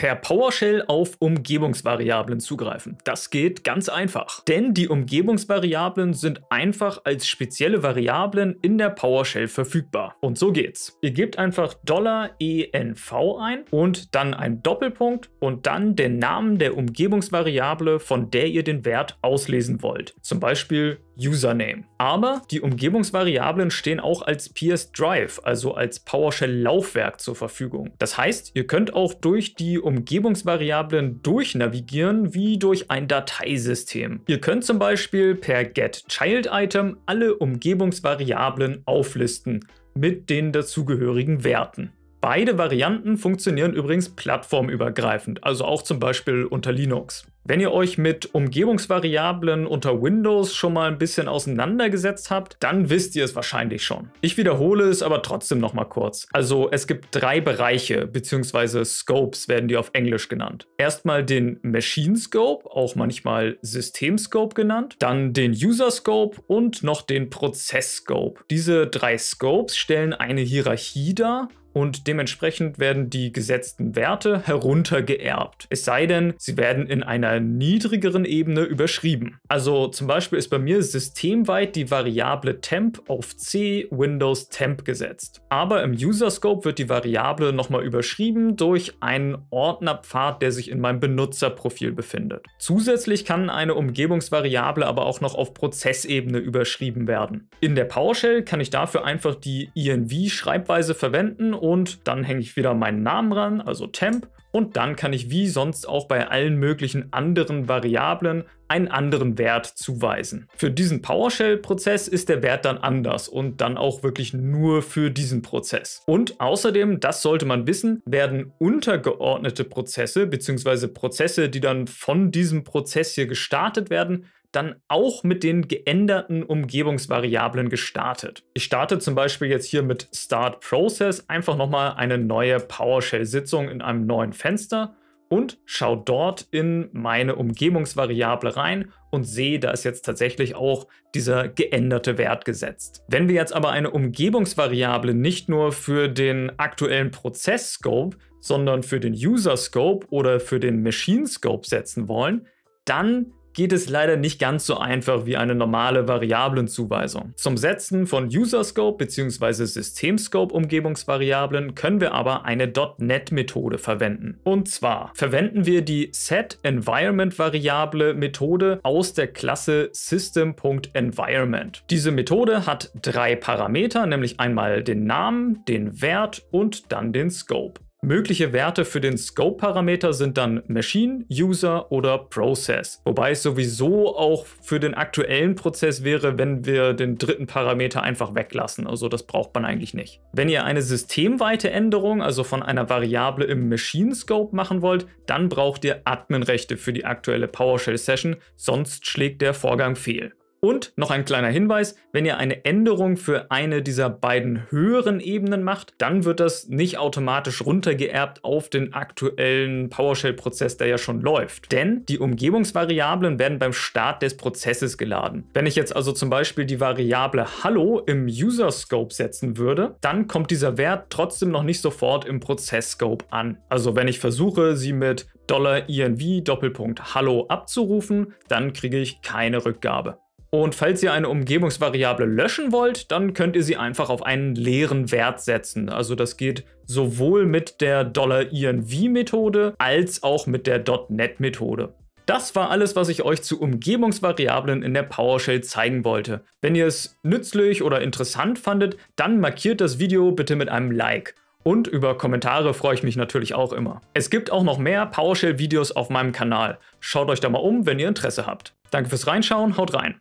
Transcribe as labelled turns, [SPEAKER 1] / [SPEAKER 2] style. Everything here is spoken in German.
[SPEAKER 1] per PowerShell auf Umgebungsvariablen zugreifen. Das geht ganz einfach, denn die Umgebungsvariablen sind einfach als spezielle Variablen in der PowerShell verfügbar. Und so geht's. Ihr gebt einfach $env ein und dann ein Doppelpunkt und dann den Namen der Umgebungsvariable, von der ihr den Wert auslesen wollt. Zum Beispiel Username. Aber die Umgebungsvariablen stehen auch als PS Drive, also als PowerShell-Laufwerk zur Verfügung. Das heißt, ihr könnt auch durch die Umgebungsvariablen durchnavigieren wie durch ein Dateisystem. Ihr könnt zum Beispiel per GetChildItem alle Umgebungsvariablen auflisten mit den dazugehörigen Werten. Beide Varianten funktionieren übrigens plattformübergreifend, also auch zum Beispiel unter Linux. Wenn ihr euch mit Umgebungsvariablen unter Windows schon mal ein bisschen auseinandergesetzt habt, dann wisst ihr es wahrscheinlich schon. Ich wiederhole es aber trotzdem nochmal kurz. Also es gibt drei Bereiche bzw. Scopes werden die auf Englisch genannt. Erstmal den Machine Scope, auch manchmal System Scope genannt, dann den User Scope und noch den Prozess Scope. Diese drei Scopes stellen eine Hierarchie dar und dementsprechend werden die gesetzten Werte heruntergeerbt. Es sei denn, sie werden in einer niedrigeren Ebene überschrieben. Also zum Beispiel ist bei mir systemweit die Variable temp auf C Windows temp gesetzt. Aber im User Scope wird die Variable nochmal überschrieben durch einen Ordnerpfad, der sich in meinem Benutzerprofil befindet. Zusätzlich kann eine Umgebungsvariable aber auch noch auf Prozessebene überschrieben werden. In der PowerShell kann ich dafür einfach die INV-Schreibweise verwenden und dann hänge ich wieder meinen Namen ran, also Temp. Und dann kann ich wie sonst auch bei allen möglichen anderen Variablen einen anderen Wert zuweisen. Für diesen PowerShell-Prozess ist der Wert dann anders und dann auch wirklich nur für diesen Prozess. Und außerdem, das sollte man wissen, werden untergeordnete Prozesse bzw. Prozesse, die dann von diesem Prozess hier gestartet werden, dann auch mit den geänderten Umgebungsvariablen gestartet. Ich starte zum Beispiel jetzt hier mit Start Process einfach nochmal eine neue PowerShell-Sitzung in einem neuen Fenster und schaue dort in meine Umgebungsvariable rein und sehe, da ist jetzt tatsächlich auch dieser geänderte Wert gesetzt. Wenn wir jetzt aber eine Umgebungsvariable nicht nur für den aktuellen Prozess-Scope, sondern für den User-Scope oder für den Machine-Scope setzen wollen, dann geht es leider nicht ganz so einfach wie eine normale Variablenzuweisung. Zum Setzen von UserScope bzw. systemscope umgebungsvariablen können wir aber eine .NET-Methode verwenden. Und zwar verwenden wir die setenvironmentvariable methode aus der Klasse System.Environment. Diese Methode hat drei Parameter, nämlich einmal den Namen, den Wert und dann den Scope. Mögliche Werte für den Scope-Parameter sind dann Machine, User oder Process. Wobei es sowieso auch für den aktuellen Prozess wäre, wenn wir den dritten Parameter einfach weglassen. Also das braucht man eigentlich nicht. Wenn ihr eine systemweite Änderung, also von einer Variable im Machine Scope machen wollt, dann braucht ihr Admin-Rechte für die aktuelle PowerShell-Session, sonst schlägt der Vorgang fehl. Und noch ein kleiner Hinweis, wenn ihr eine Änderung für eine dieser beiden höheren Ebenen macht, dann wird das nicht automatisch runtergeerbt auf den aktuellen PowerShell-Prozess, der ja schon läuft. Denn die Umgebungsvariablen werden beim Start des Prozesses geladen. Wenn ich jetzt also zum Beispiel die Variable Hallo im User-Scope setzen würde, dann kommt dieser Wert trotzdem noch nicht sofort im Prozess-Scope an. Also wenn ich versuche, sie mit $inv Doppelpunkt Hallo abzurufen, dann kriege ich keine Rückgabe. Und falls ihr eine Umgebungsvariable löschen wollt, dann könnt ihr sie einfach auf einen leeren Wert setzen. Also das geht sowohl mit der $env-Methode als auch mit der .NET-Methode. Das war alles, was ich euch zu Umgebungsvariablen in der PowerShell zeigen wollte. Wenn ihr es nützlich oder interessant fandet, dann markiert das Video bitte mit einem Like. Und über Kommentare freue ich mich natürlich auch immer. Es gibt auch noch mehr PowerShell-Videos auf meinem Kanal. Schaut euch da mal um, wenn ihr Interesse habt. Danke fürs Reinschauen, haut rein!